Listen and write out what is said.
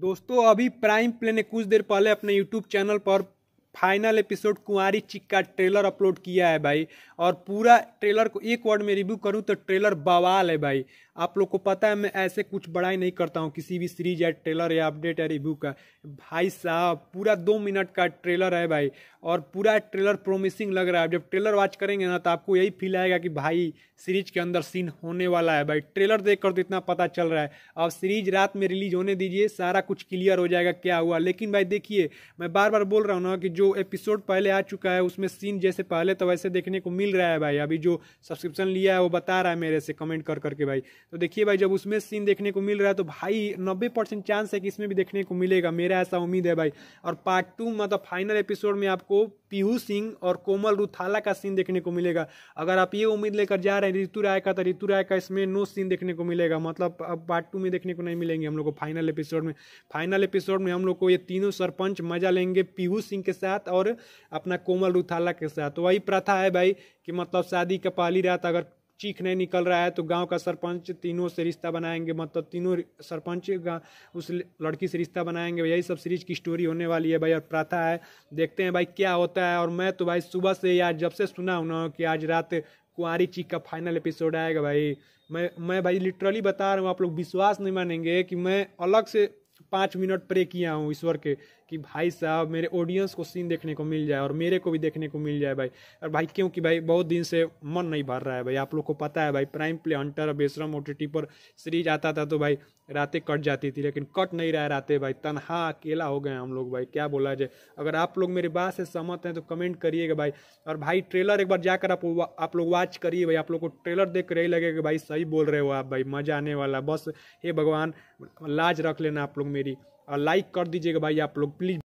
दोस्तों अभी prime play ने कुछ देर पहले अपने यूट्यूब चैनल पर फाइनल एपिसोड कुंवारी चिक का ट्रेलर अपलोड किया है भाई और पूरा ट्रेलर को एक वर्ड में रिव्यू करूं तो ट्रेलर बवाल है भाई आप लोग को पता है मैं ऐसे कुछ बड़ाई नहीं करता हूँ किसी भी सीरीज या ट्रेलर या अपडेट या रिव्यू का भाई साहब पूरा दो मिनट का ट्रेलर है भाई और पूरा ट्रेलर प्रोमिसिंग लग रहा है जब ट्रेलर वॉच करेंगे ना तो आपको यही फील आएगा कि भाई सीरीज के अंदर सीन होने वाला है भाई ट्रेलर देख कर तो इतना पता चल रहा है अब सीरीज रात में रिलीज होने दीजिए सारा कुछ क्लियर हो जाएगा क्या हुआ लेकिन भाई देखिए मैं बार बार बोल रहा हूँ ना कि जो एपिसोड पहले आ चुका है उसमें सीन जैसे पहले तो वैसे देखने को मिल रहा है भाई अभी जो सब्सक्रिप्शन लिया है वो बता रहा है मेरे से कमेंट कर करके भाई तो देखिए भाई जब उसमें सीन देखने को मिल रहा है तो भाई नब्बे परसेंट चांस है कि इसमें भी देखने को मिलेगा मेरा ऐसा उम्मीद है भाई और पार्ट टू मतलब फाइनल एपिसोड में आपको पीहू सिंह और कोमल रुथाला का सीन देखने को मिलेगा अगर आप ये उम्मीद लेकर जा रहे हैं ऋतु राय का तो ऋतु राय का इसमें नो सीन देखने को मिलेगा मतलब अब पार्ट टू में देखने को नहीं मिलेंगे हम लोग को फाइनल एपिसोड में फाइनल एपिसोड में हम लोग को ये तीनों सरपंच मजा लेंगे पीहू सिंह के साथ और अपना कोमल रुथाला के साथ तो वही प्रथा है भाई कि मतलब शादी का पहली रात अगर चीख नहीं निकल रहा है तो गांव का सरपंच तीनों से रिश्ता बनाएंगे मतलब तीनों सरपंच उस लड़की से रिश्ता बनाएंगे यही सब सीरीज की स्टोरी होने वाली है भाई और प्राथा है देखते हैं भाई क्या होता है और मैं तो भाई सुबह से या जब से सुना हूँ कि आज रात कुंवारी चीख का फाइनल एपिसोड आएगा भाई मैं मैं भाई लिटरली बता रहा हूँ आप लोग विश्वास नहीं मानेंगे कि मैं अलग से पाँच मिनट प्रे किया हूँ ईश्वर के कि भाई साहब मेरे ऑडियंस को सीन देखने को मिल जाए और मेरे को भी देखने को मिल जाए भाई और भाई क्योंकि भाई बहुत दिन से मन नहीं भर रहा है भाई आप लोग को पता है भाई प्राइम प्ले हंटर बेसरम ओ पर सीरीज आता था तो भाई रातें कट जाती थी लेकिन कट नहीं रहा रातें भाई तनहा अकेला हो गए हम लोग भाई क्या बोला जाए अगर आप लोग मेरे बात से सहमत हैं तो कमेंट करिएगा भाई और भाई ट्रेलर एक बार जाकर आप आप लोग वॉच करिए भाई आप लोग को ट्रेलर देख कर यही लगेगा भाई सही बोल रहे हो आप भाई मज़ा आने वाला बस हे भगवान लाज रख लेना आप लोग मेरी लाइक कर दीजिएगा भाई आप लोग प्लीज